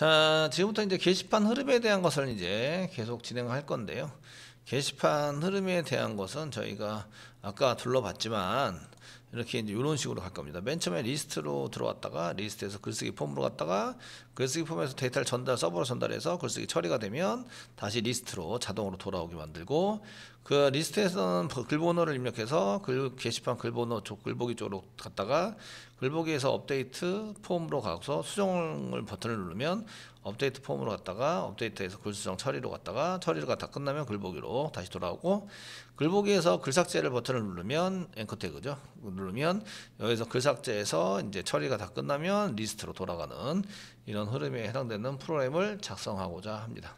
자, 지금부터 이제 게시판 흐름에 대한 것을 이제 계속 진행할 건데요. 게시판 흐름에 대한 것은 저희가 아까 둘러봤지만 이렇게 이제 이런 식으로 갈 겁니다. 맨 처음에 리스트로 들어왔다가 리스트에서 글쓰기 폼으로 갔다가 글쓰기 폼에서 데이터를 전달 서버로 전달해서 글쓰기 처리가 되면 다시 리스트로 자동으로 돌아오게 만들고 그 리스트에서는 그 글번호를 입력해서 글 게시판 글번호 쪽 글보기 쪽으로 갔다가 글보기에서 업데이트 폼으로 가서 수정을 버튼을 누르면 업데이트 폼으로 갔다가 업데이트에서 글 수정 처리로 갔다가 처리가 다 끝나면 글보기로 다시 돌아오고 글보기에서 글 삭제를 버튼을 누르면 앵커 태그죠 누르면 여기서 글 삭제에서 이제 처리가 다 끝나면 리스트로 돌아가는 이런 흐름에 해당되는 프로그램을 작성하고자 합니다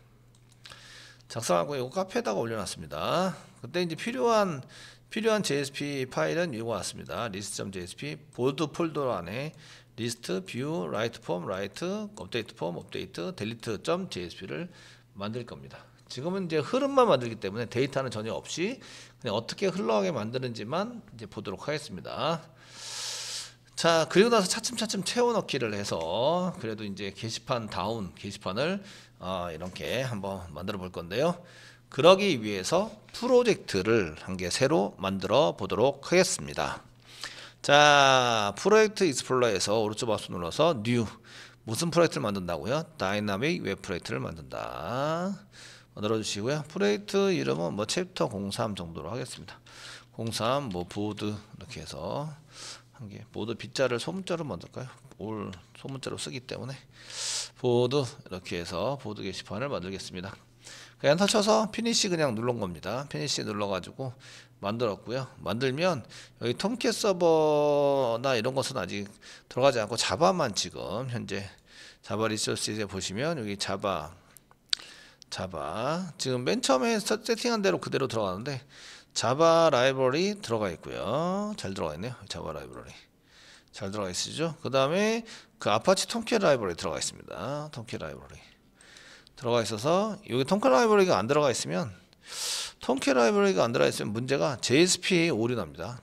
작성하고 이거 카페에다가 올려놨습니다 그때 이제 필요한 필요한 JSP 파일은 이거 같습니다 리스트.jsp 보드 폴더 안에 리스트, 뷰, 라이트 폼, 라이트, 업데이트 폼, 업데이트, 델리트 점 JSP를 만들 겁니다. 지금은 이제 흐름만 만들기 때문에 데이터는 전혀 없이 그냥 어떻게 흘러가게 만드는지만 이제 보도록 하겠습니다. 자, 그리고 나서 차츰차츰 채워넣기를 해서 그래도 이제 게시판 다운 게시판을 아, 이렇게 한번 만들어 볼 건데요. 그러기 위해서 프로젝트를 한 개 새로 만들어 보도록 하겠습니다. 자, 프로젝트 익스플로러에서 오른쪽 마우스 눌러서 뉴 무슨 프로젝트를 만든다고요? 다이나믹 웹 프로젝트를 만든다. 만들어 주시고요. 프로젝트 이름은 뭐 챕터 03 정도로 하겠습니다. 03 뭐 보드 이렇게 해서 한개 보드 빗자를 소문자로 만들까요? 올 소문자로 쓰기 때문에 보드 이렇게 해서 보드 게시판을 만들겠습니다. 엔터 그러니까 쳐서 피니시 그냥 눌른 겁니다. 피니시 눌러가지고 만들었고요. 만들면 여기 톰캣 서버나 이런 것은 아직 들어가지 않고 자바만 지금 현재 자바 리소스에 보시면 여기 자바 자바 지금 맨 처음에 세팅한 대로 그대로 들어가는데 자바 라이브러리 들어가 있고요. 잘 들어가 있네요. 자바 라이브러리. 잘 들어가 있으죠? 그 다음에 그 아파치 톰캣 라이브러리 들어가 있습니다. 톰캣 라이브러리. 들어가 있어서 여기 통캣 라이브러리가 안 들어가 있으면 통캣 라이브러리가 안 들어가 있으면 문제가 JSP 오류 납니다.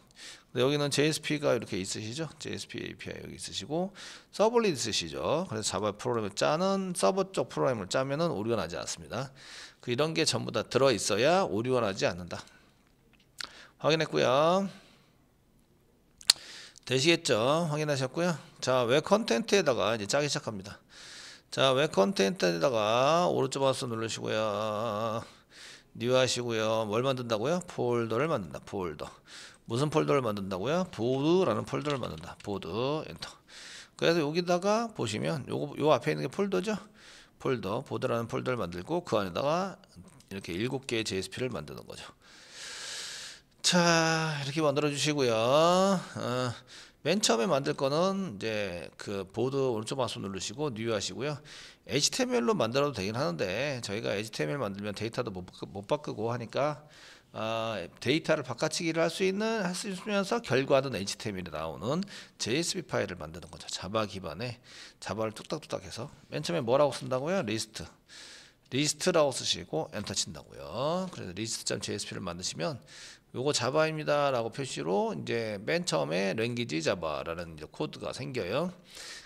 근데 여기는 JSP가 이렇게 있으시죠? JSP API 여기 있으시고 서블릿 있으시죠? 그래서 자바 프로그램을 짜는 서버 쪽 프로그램을 짜면은 오류가 나지 않습니다. 그 이런 게 전부 다 들어 있어야 오류가 나지 않는다. 확인했고요. 되시겠죠? 확인하셨고요. 자, 웹컨텐트에다가 이제 짜기 시작합니다. 자, 웹 컨텐츠에다가 오른쪽 마우스 누르시고요. 뉴 하시고요. 뭘 만든다고요? 폴더를 만든다. 폴더. 무슨 폴더를 만든다고요? 보드라는 폴더를 만든다. 보드 엔터. 그래서 여기다가 보시면 요거 요 앞에 있는 게 폴더죠? 폴더, 보드라는 폴더를 만들고 그 안에다가 이렇게 7개의 JSP를 만드는 거죠. 자 이렇게 만들어 주시고요 어, 맨 처음에 만들 거는 이제 그 보드 오른쪽 마우스 누르시고 뉴 하시고요 HTML로 만들어도 되긴 하는데 저희가 HTML 만들면 데이터도 못, 못 바꾸고 하니까 어, 데이터를 바꿔치기를 할 수 있는 할수 있으면서 결과는 HTML이 나오는 JSP 파일을 만드는 거죠 자바 기반의 자바를 뚝딱뚝딱 해서 맨 처음에 뭐라고 쓴다고요 리스트 리스트라고 쓰시고 엔터 친다고요 그래서 리스트.jsp를 만드시면 요거 자바입니다라고 표시로 이제 맨 처음에 랭귀지 자바라는 코드가 생겨요.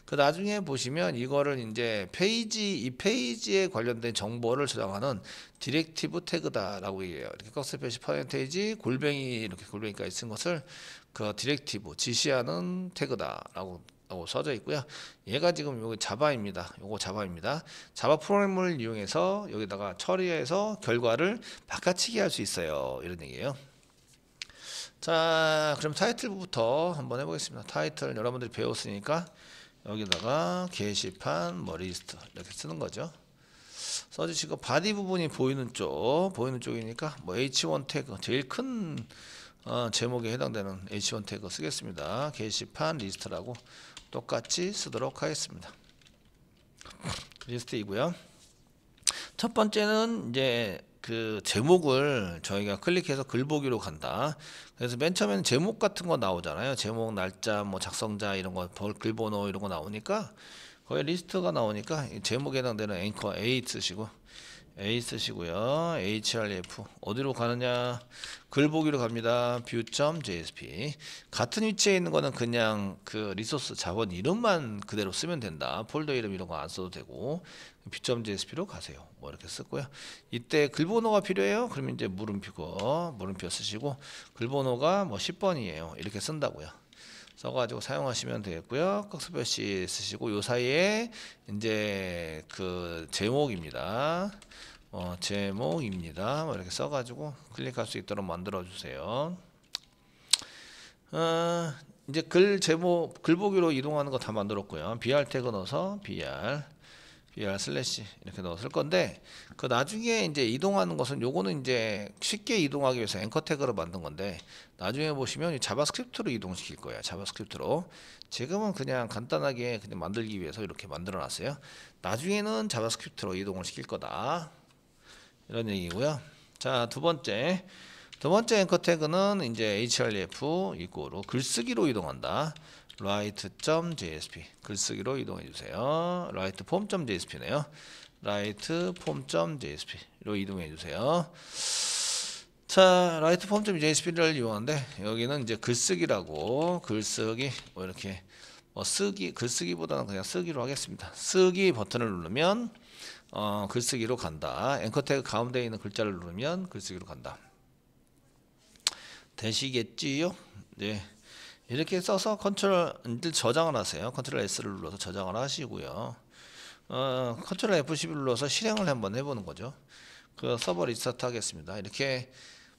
그 나중에 보시면 이거를 이제 페이지 이 페이지에 관련된 정보를 저장하는 디렉티브 태그다라고 얘기해요. 이렇게 꺽쇠 표시 퍼센테이지 골뱅이 이렇게 골뱅이까지 쓴 것을 그 디렉티브 지시하는 태그다라고 써져 있고요. 얘가 지금 여기 자바입니다. 요거 자바입니다. 자바 프로그램을 이용해서 여기다가 처리해서 결과를 바꿔치기 할 수 있어요. 이런 얘기예요. 자, 그럼 타이틀부터 한번 해보겠습니다. 타이틀 여러분들이 배웠으니까 여기다가 게시판 머 뭐 리스트 이렇게 쓰는 거죠. 써주시고 바디 부분이 보이는 쪽 보이는 쪽이니까 뭐 H1 태그 제일 큰 어, 제목에 해당되는 H1 태그 쓰겠습니다. 게시판 리스트라고 똑같이 쓰도록 하겠습니다. 리스트이고요. 첫 번째는 이제 그 제목을 저희가 클릭해서 글보기로 간다. 그래서 맨 처음에는 제목 같은 거 나오잖아요. 제목, 날짜, 뭐 작성자 이런 거, 글번호 이런 거 나오니까 거의 리스트가 나오니까 제목에 해당되는 앵커 A 쓰시고 A 쓰시고요. h r f 어디로 가느냐 글보기로 갑니다. view.jsp 같은 위치에 있는 거는 그냥 그 리소스 자원 이름만 그대로 쓰면 된다. 폴더 이름 이런 거 안 써도 되고 view.jsp로 가세요. 뭐 이렇게 쓰고요. 이때 글번호가 필요해요. 그러면 이제 물음표고 물음표 쓰시고 글번호가 뭐 10번이에요. 이렇게 쓴다고요. 써가지고 사용하시면 되겠고요. 꺽스표시 쓰시고 요 사이에 이제 그 제목입니다. 어, 제목입니다. 뭐 이렇게 써가지고 클릭할 수 있도록 만들어 주세요. 어, 이제 글 제목 글보기로 이동하는 거 다 만들었고요. BR 태그 넣어서 BR br 슬래시 이렇게 넣었을 건데 그 나중에 이제 이동하는 것은 요거는 이제 쉽게 이동하기 위해서 앵커 태그로 만든 건데 나중에 보시면 자바스크립트로 이동시킬 거예요 자바스크립트로 지금은 그냥 간단하게 그냥 만들기 위해서 이렇게 만들어 놨어요 나중에는 자바스크립트로 이동을 시킬 거다 이런 얘기고요 자두 번째 두 번째 앵커 태그는 이제 h r f 이고로 글쓰기로 이동한다 write.jsp 글쓰기로 이동해 주세요. write form.jsp네요. write form.jsp로 이동해 주세요. 자, write form.jsp를 이용하는데 여기는 이제 글쓰기라고 글쓰기 뭐 이렇게 뭐 쓰기 글쓰기보다는 그냥 쓰기로 하겠습니다. 쓰기 버튼을 누르면 어, 글쓰기로 간다. 앵커 태그 가운데 있는 글자를 누르면 글쓰기로 간다. 되시겠지요? 네. 이렇게 써서 컨트롤 저장을 하세요. 컨트롤 S를 눌러서 저장을 하시고요. 어, 컨트롤 F12를 눌러서 실행을 한번 해보는 거죠. 그 서버 리스타트 하겠습니다. 이렇게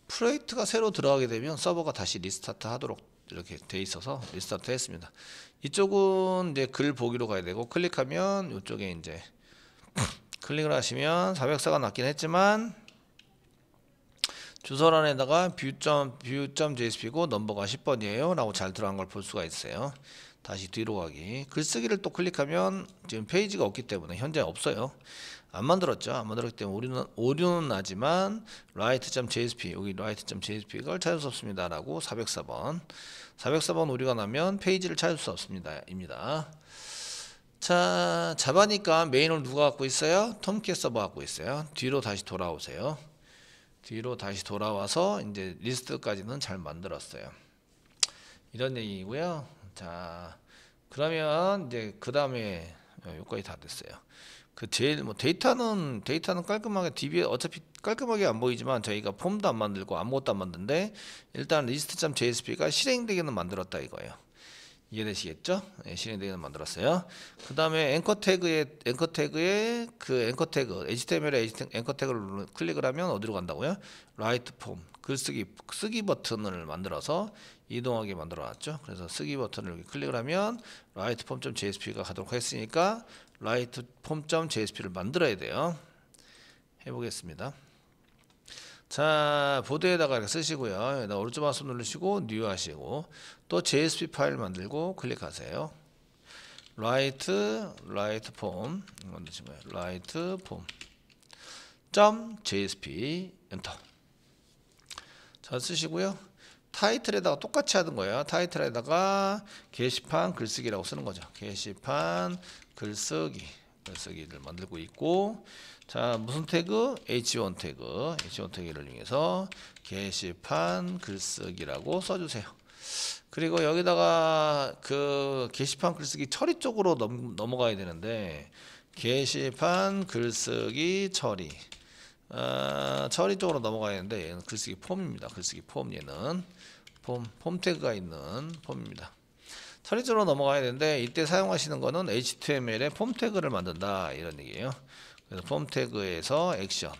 프레이트가 새로 들어가게 되면 서버가 다시 리스타트 하도록 이렇게 돼 있어서 리스타트 했습니다. 이쪽은 이제 글 보기로 가야 되고 클릭하면 이쪽에 이제 클릭을 하시면 404가 낮긴 했지만 주소란에다가 뷰점 뷰점 jsp고 넘버가 10번이에요 라고 잘 들어간 걸 볼 수가 있어요 다시 뒤로 가기 글쓰기를 또 클릭하면 지금 페이지가 없기 때문에 현재 없어요 안 만들었죠 안 만들었기 때문에 오류는, 오류는 나지만 write.jsp 여기 write.jsp를 찾을 수 없습니다 라고 404번 404번 오류가 나면 페이지를 찾을 수 없습니다 입니다 자 자바니까 메인을 누가 갖고 있어요 톰캣 서버 갖고 있어요 뒤로 다시 돌아오세요 뒤로 다시 돌아와서 이제 리스트까지는 잘 만들었어요. 이런 얘기고요. 자, 그러면 이제 그 다음에 여기까지 어, 다 됐어요. 그 제일 뭐 데이터는 데이터는 깔끔하게 DB 어차피 깔끔하게 안 보이지만 저희가 폼도 안 만들고 아무것도 안 만든데 일단 리스트.jsp가 점실행되게는 만들었다 이거예요. 이해되시겠죠? 예, 실행 대기를 만들었어요. 그 다음에 앵커 태그에 앵커 태그에 그 앵커 태그 h t m l 앵커 태그를 클릭을 하면 어디로 간다고요? 라이트 폼 글쓰기 쓰기 버튼을 만들어서 이동하게 만들어놨죠. 그래서 쓰기 버튼을 클릭을 하면 라이트 폼 JSP가 가도록 했으니까 라이트 폼 JSP를 만들어야 돼요. 해보겠습니다. 자, 보드에다가 쓰시고요. 오른쪽 마우스 누르시고 뉴 하시고 또 JSP 파일 만들고 클릭하세요. 라이트 라이트 폼 만드시고요. 라이트 폼. 점 JSP 엔터. 자, 쓰시고요. 타이틀에다가 똑같이 하는 거예요. 타이틀에다가 게시판 글쓰기라고 쓰는 거죠. 게시판 글쓰기 글쓰기를 만들고 있고 자 무슨 태그? h1 태그 h1 태그를 이용해서 게시판 글쓰기라고 써주세요 그리고 여기다가 그 게시판 글쓰기 처리 쪽으로 넘, 넘어가야 되는데 게시판 글쓰기 처리 아, 처리 쪽으로 넘어가야 되는데 얘는 글쓰기 폼입니다 글쓰기 폼 얘는 폼, 폼 태그가 있는 폼입니다 처리 쪽으로 넘어가야 되는데 이때 사용하시는 거는 HTML의 폼 태그를 만든다 이런 얘기예요 그래서 폼 태그에서 액션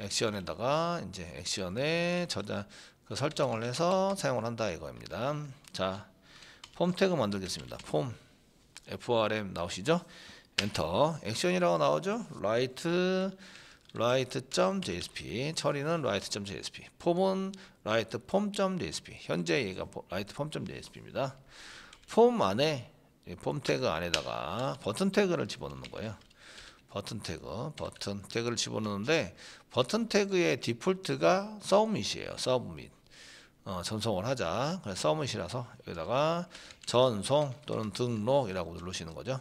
액션에다가 이제 액션에 저장 그 설정을 해서 사용을 한다 이거입니다. 자, 폼 태그 만들겠습니다. 폼 FRM 나오시죠? 엔터 액션이라고 나오죠? 라이트 write.jsp 처리는 write.jsp 폼은 writeform.jsp 현재 얘가 writeform.jsp입니다 폼 안에 폼 태그 안에다가 버튼 태그를 집어넣는 거예요 버튼 태그, 버튼 태그를 집어넣는데 버튼 태그의 디폴트가 서브밋이에요. 서브밋. 어, 전송을 하자. 그래서 서브밋이라서 여기다가 전송 또는 등록이라고 누르시는 거죠.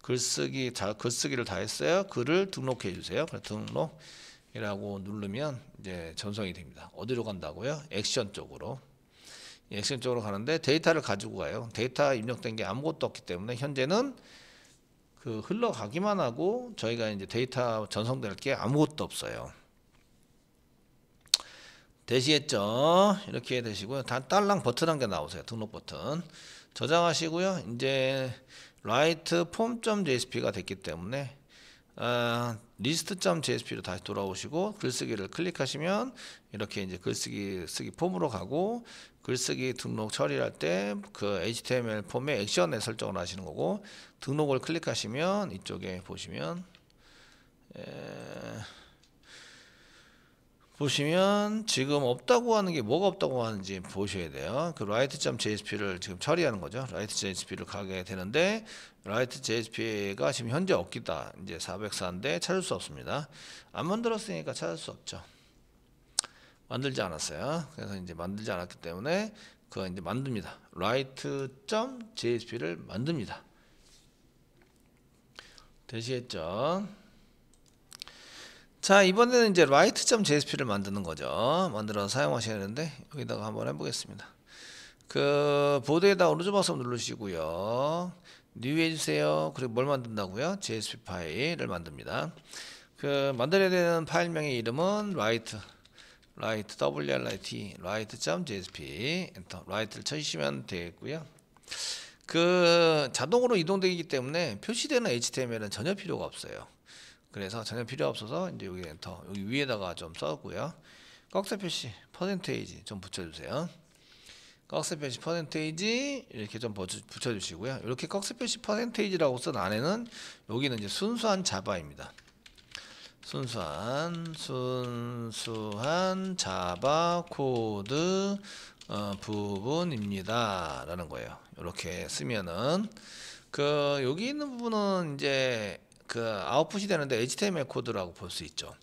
글쓰기 다 글쓰기를 다 했어요. 글을 등록해 주세요. 그래서 등록이라고 누르면 이제 전송이 됩니다. 어디로 간다고요? 액션 쪽으로. 액션 쪽으로 가는데 데이터를 가지고 가요. 데이터 입력된 게 아무것도 없기 때문에 현재는 그 흘러가기만 하고 저희가 이제 데이터 전송될 게 아무것도 없어요. 되시겠죠? 이렇게 되시고요. 단 딸랑 버튼 한 개 나오세요. 등록 버튼. 저장하시고요. 이제 라이트 폼.jsp가 됐기 때문에 어, 리스트.jsp로 다시 돌아오시고 글쓰기를 클릭하시면 이렇게 이제 글쓰기 쓰기 폼으로 가고 글쓰기 등록 처리할 때 그 HTML 폼의 액션에 설정을 하시는 거고 등록을 클릭하시면 이쪽에 보시면 에... 보시면 지금 없다고 하는 게 뭐가 없다고 하는지 보셔야 돼요. 그 write.jsp를 지금 처리하는 거죠. write.jsp를 가게 되는데 라이트 JSP가 지금 현재 없기다. 이제 404인데 찾을 수 없습니다. 안 만들었으니까 찾을 수 없죠. 만들지 않았어요. 그래서 이제 만들지 않았기 때문에 그거 이제 만듭니다. 라이트 t j s p 를 만듭니다. 되시겠죠? 자, 이번에는 이제 라이트 t j s p 를 만드는 거죠. 만들어서 사용하셔야되는데 여기다가 한번 해 보겠습니다. 그 보드에다 오른쪽 버튼 누르시고요. 뉴 해주세요. 그리고 뭘 만든다고요? JSP 파일을 만듭니다. 그 만들어야 되는 파일명의 이름은 write write w r i t write.jsp 엔터 write를 쳐주시면 되겠고요. 그 자동으로 이동되기 때문에 표시되는 HTML은 전혀 필요가 없어요. 그래서 전혀 필요 없어서 이제 여기 엔터 여기 위에다가 좀 썼고요. 꺽쇠 표시 퍼센테이지 좀 붙여주세요. 꺽스 표시 퍼센테이지 이렇게 좀 붙여주시고요. 이렇게 꺽스 표시 퍼센테이지라고 쓴 안에는 여기는 이제 순수한 자바입니다. 순수한 순수한 자바 코드 어, 부분입니다. 라는 거예요. 이렇게 쓰면은 그 여기 있는 부분은 이제 그 아웃풋이 되는데 HTML 코드라고 볼 수 있죠.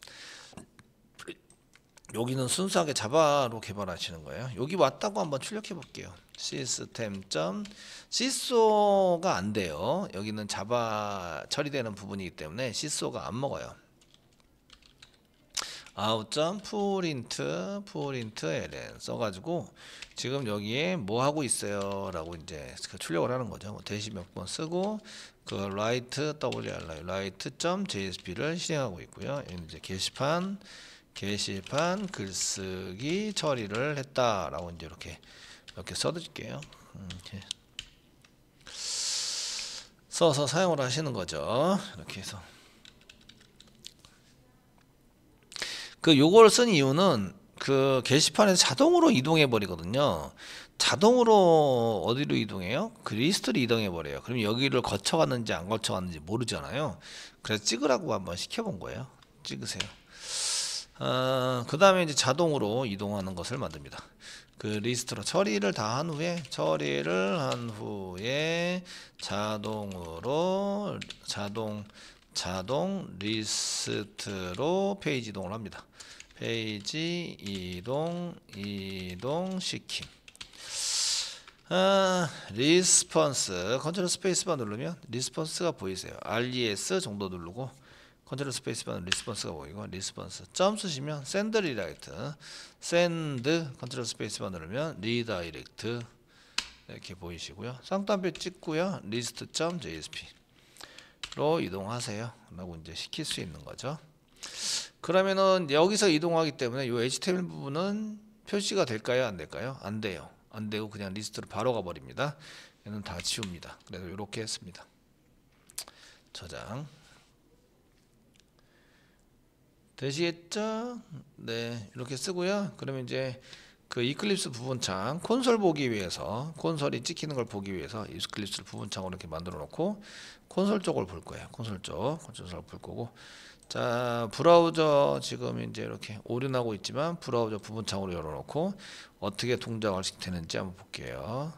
여기는 순수하게 자바로 개발하시는 거예요. 여기 왔다고 한번 출력해 볼게요. 시스템 점 시소가 안 돼요. 여기는 자바 처리되는 부분이기 때문에 시소가 안 먹어요. 아웃점 프린트 프린트 ln 써가지고 지금 여기에 뭐 하고 있어요 라고 이제 그 출력을 하는 거죠 뭐 대시 몇 번 쓰고 그 write write.jsp를 실행하고 있고요 이제 게시판 게시판 글쓰기 처리를 했다라고 이제 이렇게 이렇게 써드릴게요. 음, 이렇게 써서 사용을 하시는 거죠. 이렇게 해서 그 요걸 쓴 이유는 그 게시판에서 자동으로 이동해 버리거든요. 자동으로 어디로 이동해요? 그 리스트로 이동해 버려요. 그럼 여기를 거쳐갔는지 안 거쳐갔는지 모르잖아요. 그래서 찍으라고 한번 시켜본 거예요. 찍으세요. 어, 그 다음에 이제 자동으로 이동하는 것을 만듭니다. 그 리스트로 처리를 다 한 후에 처리를 한 후에 자동으로 자동 자동 리스트로 페이지 이동을 합니다. 페이지 이동 이동 시킴 아, 리스폰스 컨트롤 스페이스바 누르면 리스폰스가 보이세요. RES 정도 누르고 컨트롤 스페이스바는 리스폰스가 보이고 리스폰스 점 쓰시면 샌드 리라이트 샌드 컨트롤 스페이스바 누르면 리다이렉트 이렇게 보이시고요 쌍따옴표 찍고요 리스트.jsp로 점 이동하세요 라고 이제 시킬 수 있는 거죠 그러면은 여기서 이동하기 때문에 이 HTML 부분은 표시가 될까요 안 될까요 안 돼요 안 되고 그냥 리스트로 바로 가버립니다 얘는 다 지웁니다 그래서 이렇게 했습니다 저장 되시겠죠? 네, 이렇게 쓰고요. 그러면 이제 그 이클립스 부분창 콘솔 보기 위해서 콘솔이 찍히는 걸 보기 위해서 이클립스 부분창으로 이렇게 만들어 놓고 콘솔 쪽을 볼 거예요. 콘솔 쪽, 콘솔을 볼 거고 자 브라우저 지금 이제 이렇게 오류나고 있지만 브라우저 부분창으로 열어놓고 어떻게 동작을 시키는지 한번 볼게요.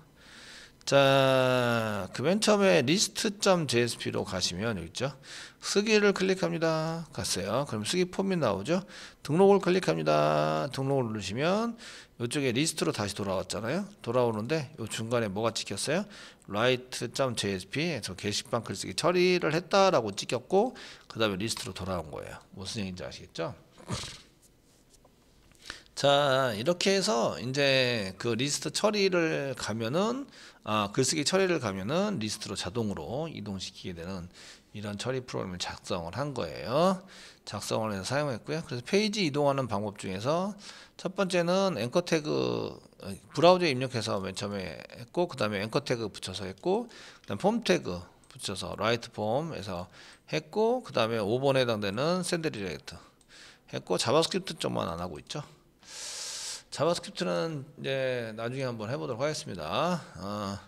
자, 그 맨 처음에 리스트.jsp로 가시면 여기 있죠. 쓰기를 클릭합니다. 갔어요. 그럼 쓰기 폼이 나오죠. 등록을 클릭합니다. 등록을 누르시면 이쪽에 리스트로 다시 돌아왔잖아요. 돌아오는데 이 중간에 뭐가 찍혔어요? write.jsp 저 게시판 글쓰기 처리를 했다라고 찍혔고 그 다음에 리스트로 돌아온 거예요. 무슨 얘기인지 아시겠죠? 자 이렇게 해서 이제 그 리스트 처리를 가면은 아, 글쓰기 그 처리를 가면은 리스트로 자동으로 이동시키게 되는 이런 처리 프로그램을 작성을 한 거예요. 작성을 해서 사용했고요. 그래서 페이지 이동하는 방법 중에서 첫 번째는 앵커 태그 어, 브라우저에 입력해서 맨 처음에 했고 그 다음에 앵커 태그 붙여서 했고 그다음 폼 태그 붙여서 라이트 폼에서 했고 그 다음에 5번에 해당되는 샌드리렉트 했고 자바스크립트 쪽만 안 하고 있죠. 자바스크립트는 이제 나중에 한번 해보도록 하겠습니다. 아,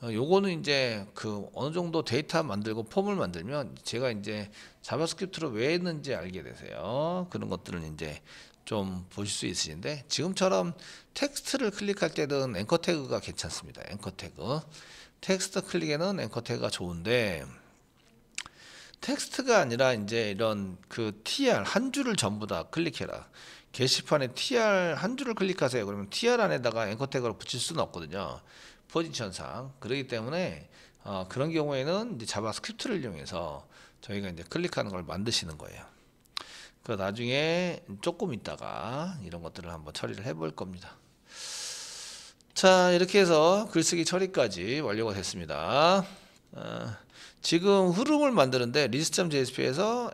아, 요거는 이제 그 어느 정도 데이터 만들고 폼을 만들면 제가 이제 자바스크립트로 왜 했는지 알게 되세요. 그런 것들은 이제 좀 보실 수 있으신데 지금처럼 텍스트를 클릭할 때는 앵커 태그가 괜찮습니다. 앵커 태그. 텍스트 클릭에는 앵커 태그가 좋은데 텍스트가 아니라 이제 이런 그 TR 한 줄을 전부 다 클릭해라. 게시판에 TR 한 줄을 클릭하세요. 그러면 TR 안에다가 앵커 태그를 붙일 수는 없거든요. 포지션상. 그러기 때문에 어, 그런 경우에는 이제 자바스크립트를 이용해서 저희가 이제 클릭하는 걸 만드시는 거예요. 그 나중에 조금 있다가 이런 것들을 한번 처리를 해볼 겁니다. 자 이렇게 해서 글쓰기 처리까지 완료가 됐습니다. 어, 지금 흐름을 만드는데 리스템 JSP에서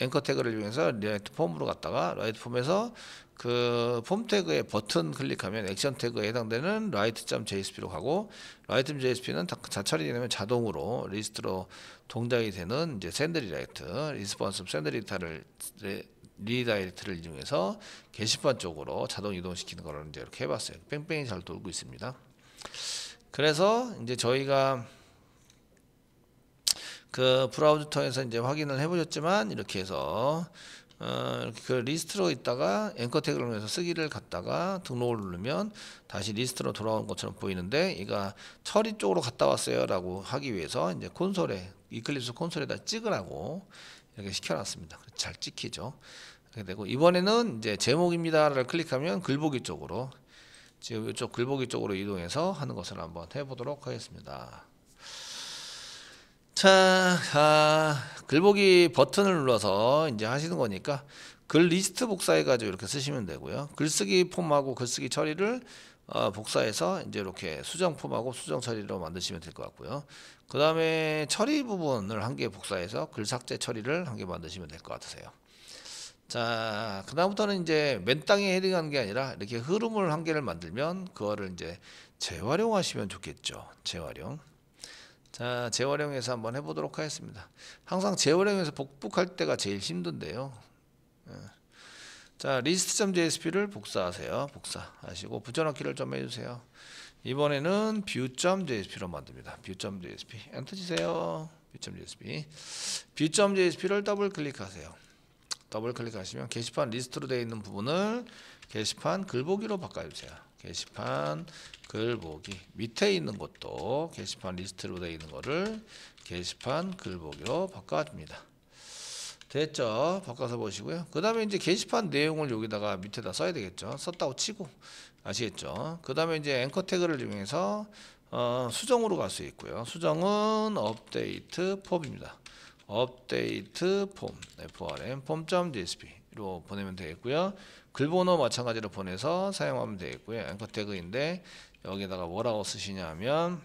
앵커 태그를 이용해서 리이트 폼으로 갔다가 라이트 폼에서 그 폼 태그의 버튼 클릭하면 액션 태그에 해당되는 라이트.jsp로 가고 라이트.jsp는 자처리 되면 자동으로 리스트로 동작이 되는 이제 샌드리라이트 리스폰스 샌드리타를 네, 리다이렉트를 이용해서 게시판 쪽으로 자동 이동시키는 거를 이 이렇게 해봤어요. 뺑뺑이 잘 돌고 있습니다. 그래서 이제 저희가 그 브라우저 통해서 이제 확인을 해보셨지만 이렇게 해서 어, 이렇게 그 리스트로 있다가 앵커 태그를 통해서 쓰기를 갔다가 등록을 누르면 다시 리스트로 돌아온 것처럼 보이는데 이가 처리 쪽으로 갔다 왔어요 라고 하기 위해서 이제 콘솔에 이클립스 콘솔에다 찍으라고 이렇게 시켜놨습니다 잘 찍히죠 그렇게 되고 이번에는 이제 제목입니다를 클릭하면 글보기 쪽으로 지금 이쪽 글보기 쪽으로 이동해서 하는 것을 한번 해보도록 하겠습니다 자, 아, 글보기 버튼을 눌러서 이제 하시는 거니까 글 리스트 복사해가지고 이렇게 쓰시면 되고요. 글쓰기 폼하고 글쓰기 처리를 어, 복사해서 이제 이렇게 수정 폼하고 수정 처리로 만드시면 될 것 같고요. 그 다음에 처리 부분을 한 개 복사해서 글 삭제 처리를 한 개 만드시면 될 것 같으세요. 자, 그다음부터는 이제 맨 땅에 헤딩한 게 아니라 이렇게 흐름을 한 개를 만들면 그거를 이제 재활용하시면 좋겠죠. 재활용. 자, 재활용해서 한번 해보도록 하겠습니다. 항상 재활용해서 복붙할 때가 제일 힘든데요. 예. 자, 리스트.jsp를 복사하세요. 복사 하시고 붙여넣기를 좀 해주세요. 이번에는 뷰.jsp로 만듭니다. 뷰.jsp 엔터 치세요. 뷰.jsp 뷰.jsp를 더블 클릭하세요. 더블 클릭하시면 게시판 리스트로 되어 있는 부분을 게시판 글보기로 바꿔주세요. 게시판 글보기 밑에 있는 것도 게시판 리스트로 되어 있는 거를 게시판 글보기로 바꿔줍니다 됐죠 바꿔서 보시고요 그 다음에 이제 게시판 내용을 여기다가 밑에다 써야 되겠죠 썼다고 치고 아시겠죠 그 다음에 이제 앵커 태그를 이용해서 어, 수정으로 갈 수 있고요 수정은 업데이트 폼입니다 업데이트 폼 FRM 폼.jsp로 보내면 되겠고요 글번호 마찬가지로 보내서 사용하면 되겠고요 앵커 태그인데 여기다가 뭐라고 쓰시냐 하면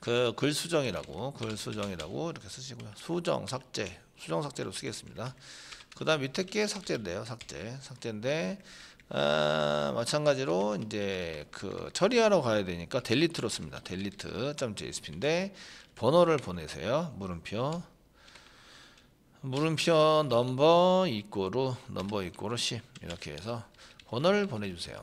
그 글 수정이라고 글 수정이라고 이렇게 쓰시고요. 수정 삭제 수정 삭제로 쓰겠습니다. 그 다음 밑에 게 삭제인데요. 삭제 삭제인데 아, 마찬가지로 이제 그 처리하러 가야 되니까 델리트로 씁니다. 델리트.jsp인데 번호를 보내세요. 물음표 물음표 넘버 이꼬로 넘버 이꼬로 10 이렇게 해서 번호를 보내주세요.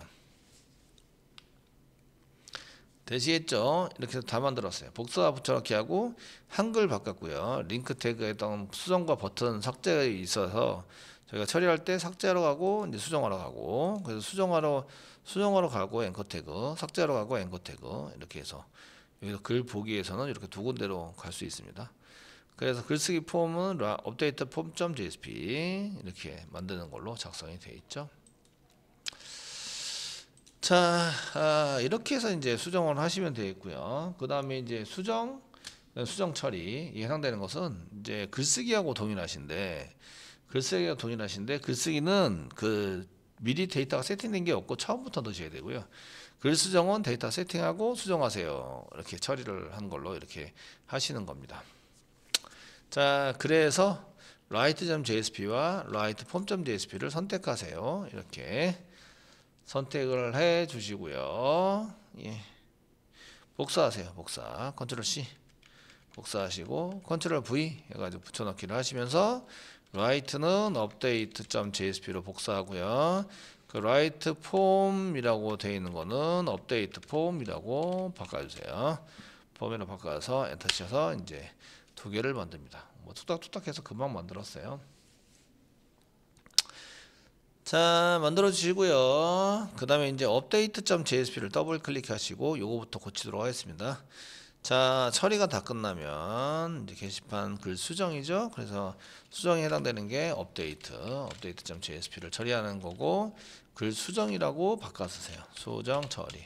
되시겠죠 이렇게 다 만들었어요. 복사 붙여넣기 하고 한글 바꿨고요. 링크 태그에 따른 수정과 버튼 삭제가 있어서 저희가 처리할 때 삭제하러 가고 이제 수정하러 가고 그래서 수정하러 수정하러 가고 앵커 태그 삭제하러 가고 앵커 태그 이렇게 해서 여기서 글 보기에서는 이렇게 두 군데로 갈 수 있습니다. 그래서 글쓰기 폼은 업데이트 폼.jsp 이렇게 만드는 걸로 작성이 되어 있죠. 자 아, 이렇게 해서 이제 수정을 하시면 되겠고요. 그 다음에 이제 수정 수정 처리 예상되는 것은 이제 글쓰기하고 동일하신데 글쓰기가 동일하신데 글쓰기는 그 미리 데이터가 세팅된 게 없고 처음부터 넣으셔야 되고요. 글 수정은 데이터 세팅하고 수정하세요. 이렇게 처리를 한 걸로 이렇게 하시는 겁니다. 자 그래서 write.jsp와 write.form.jsp를 선택하세요. 이렇게 선택을 해 주시고요. 예. 복사하세요. 복사. 컨트롤 C. 복사하시고 컨트롤 V 해 가지고 붙여 넣기를 하시면서 라이트는 u p d a j s p 로 복사하고요. 그 라이트 폼이라고 되 있는 거는 업데이트 폼이라고 바꿔주세요. 폼으로 바꿔서 엔터 쳐서 이제 두 개를 만듭니다. 뭐 툭닥툭닥 해서 금방 만들었어요. 자 만들어 주시고요 그 다음에 이제 업데이트.jsp를 더블 클릭하시고 요거부터 고치도록 하겠습니다 자 처리가 다 끝나면 이제 게시판 글 수정이죠 그래서 수정에 해당되는 게 업데이트 업데이트.jsp를 처리하는 거고 글 수정이라고 바꿔 쓰세요 수정 처리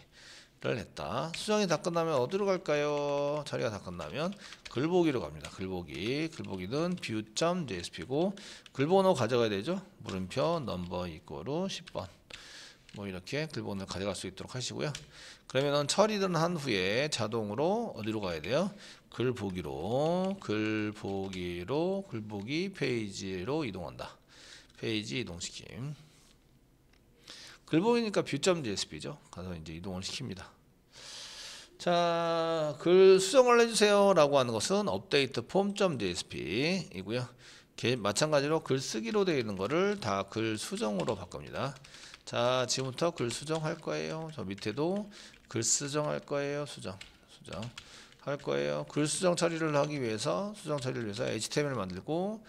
를 했다. 수정이 다 끝나면 어디로 갈까요? 처리가 다 끝나면 글보기로 갑니다. 글보기. 글보기는 view.jsp고 글번호 가져가야 되죠. 물음표 넘버 이고로 10번. 뭐 이렇게 글본을 가져갈 수 있도록 하시고요. 그러면은 처리를 한 후에 자동으로 어디로 가야 돼요? 글보기로 글보기로 글보기 페이지로 이동한다. 페이지 이동시킴. 글보이니까 뷰점 DSP죠. 가서 이제 이동을 시킵니다. 자, 글 수정을 해주세요. 라고 하는 것은 업데이트 폼점 DSP 이고요. 마찬가지로 글 쓰기로 되어 있는 거를 다 글 수정으로 바꿉니다. 자, 지금부터 글 수정할 거예요. 저 밑에도 글 수정할 거예요. 수정, 수정 할 거예요. 글 수정 처리를 하기 위해서 수정 처리를 위해서 HTML 만들고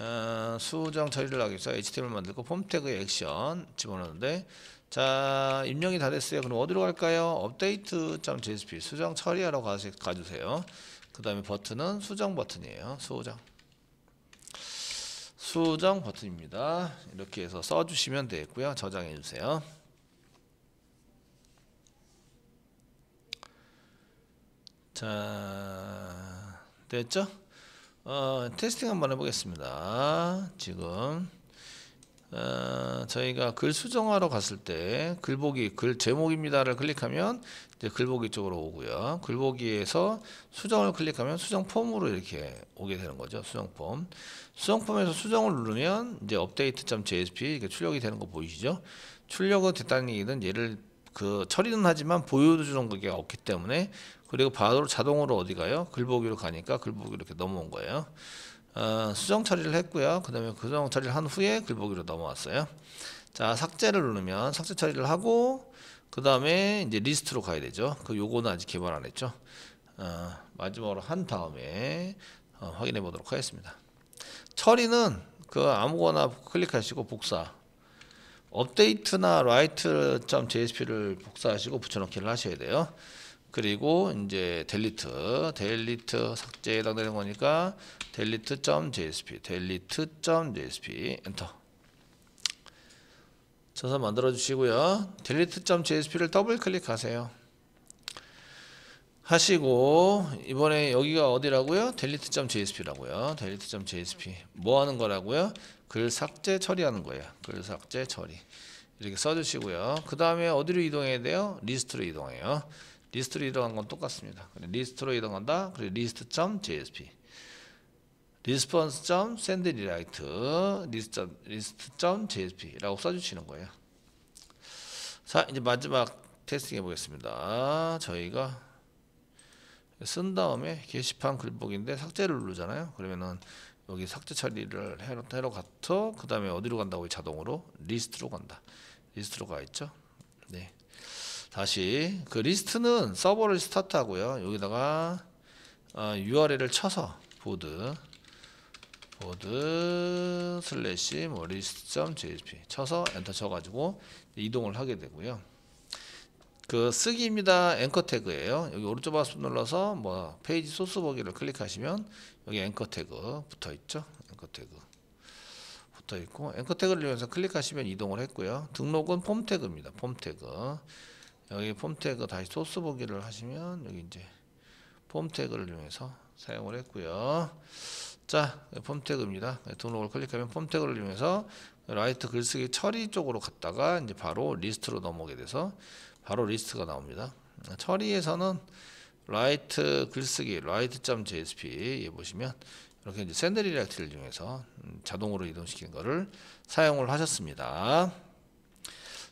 어, 수정 처리를 하기 위해서 HTML 만들고 폼 태그 액션 집어넣는데 자 입력이 다 됐어요 그럼 어디로 갈까요 업데이트.jsp 수정 처리하러 가 가주세요 그 다음에 버튼은 수정 버튼이에요 수정 수정 버튼입니다 이렇게 해서 써주시면 되겠고요 저장해 주세요 자 됐죠 어, 테스팅 한번 해보겠습니다. 지금 어, 저희가 글 수정하러 갔을 때 글보기 글 제목입니다를 클릭하면 이제 글보기 쪽으로 오고요. 글보기에서 수정을 클릭하면 수정 폼으로 이렇게 오게 되는 거죠. 수정 폼. 수정 폼에서 수정을 누르면 이제 업데이트 t j s p 이렇게 출력이 되는 거 보이시죠? 출력은 됐다는 얘기는 얘를 그 처리는 하지만 보여주는 그게 없기 때문에 그리고 바로 자동으로 어디 가요? 글보기로 가니까 글보기로 이렇게 넘어온 거예요. 어, 수정 처리를 했고요. 그 다음에 수정 처리를 한 후에 글보기로 넘어왔어요. 자, 삭제를 누르면 삭제 처리를 하고, 그 다음에 이제 리스트로 가야 되죠. 그 요거는 아직 개발 안 했죠. 어, 마지막으로 한 다음에 어, 확인해 보도록 하겠습니다. 처리는 그 아무거나 클릭하시고 복사. 업데이트나 라이트.jsp를 복사하시고 붙여넣기를 하셔야 돼요. 그리고 이제 델리트 델리트 삭제에 해당되는 거니까 델리트.jsp 델리트.jsp 엔터 전서 만들어 주시고요 델리트.jsp를 더블 클릭하세요 하시고 이번에 여기가 어디라고요? 델리트.jsp라고요 델리트.jsp 뭐 하는 거라고요? 글 삭제 처리하는 거예요 글 삭제 처리 이렇게 써주시고요 그 다음에 어디로 이동해야 돼요? 리스트로 이동해요 리스트로 이동한 건 똑같습니다. 리스트로 이동한다. 그리고 리스트.jsp. response.sendinlight j s p 라고 써주시는 거예요. 자, 이제 마지막 테스팅 해보겠습니다. 저희가 쓴 다음에 게시판 글복인데 삭제를 누르잖아요. 그러면은 여기 삭제 처리를 해로, 해로 갔어. 그 다음에 어디로 간다고 자동으로 리스트로 간다. 리스트로 가 있죠. 네. 다시 그 리스트는 서버를 스타트하고요. 여기다가 어, URL을 쳐서 보드 보드 슬래시 뭐 리스트.jp 쳐서 엔터 쳐가지고 이동을 하게 되고요. 그 쓰기입니다. 앵커 태그예요. 여기 오른쪽 마우스 눌러서 뭐 페이지 소스 보기를 클릭하시면 여기 앵커 태그 붙어 있죠. 앵커 태그 붙어 있고 앵커 태그를 이용해서 클릭하시면 이동을 했고요. 등록은 폼 태그입니다. 폼 태그 여기 폼 태그 다시 소스 보기를 하시면 여기 이제 폼 태그를 이용해서 사용을 했고요. 자, 네, 폼 태그입니다. 네, 등록을 클릭하면 폼 태그를 이용해서 라이트 글쓰기 처리 쪽으로 갔다가 이제 바로 리스트로 넘어오게 돼서 바로 리스트가 나옵니다. 아, 처리에서는 라이트 글쓰기 라이트.jsp 예 보시면 이렇게 이제 샌드리렉트를 이용해서 음, 자동으로 이동시킨는 것을 사용을 하셨습니다.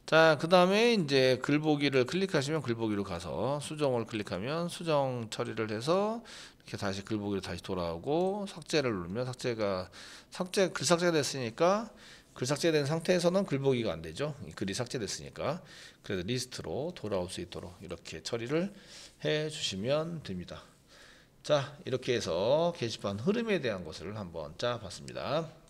자, 그 다음에 이제 글보기를 클릭하시면 글보기로 가서 수정을 클릭하면 수정 처리를 해서 이렇게 다시 글보기로 다시 돌아오고 삭제를 누르면 삭제가 삭제 글 삭제가 됐으니까 글 삭제된 상태에서는 글보기가 안 되죠. 글이 삭제됐으니까 그래서 리스트로 돌아올 수 있도록 이렇게 처리를 해 주시면 됩니다. 자, 이렇게 해서 게시판 흐름에 대한 것을 한번 짜봤습니다.